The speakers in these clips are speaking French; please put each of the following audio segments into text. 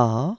are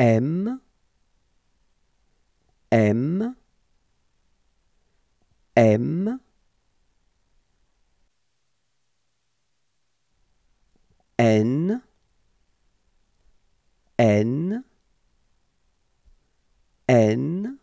M, M, M, N, N, N,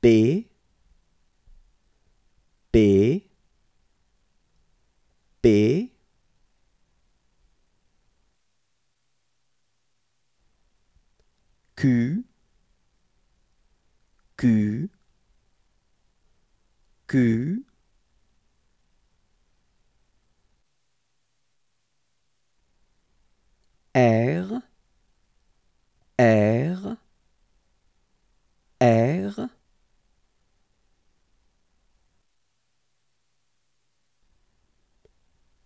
P P P Q Q Q R R R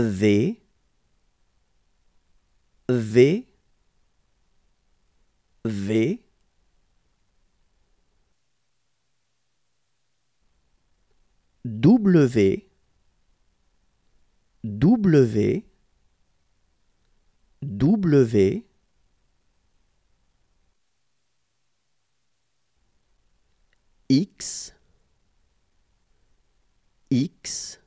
V V V W W W X X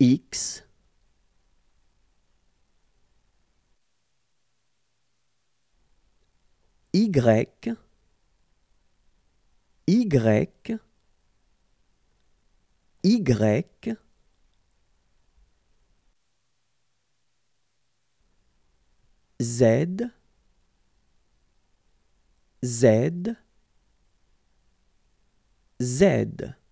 x y y y Z Z Z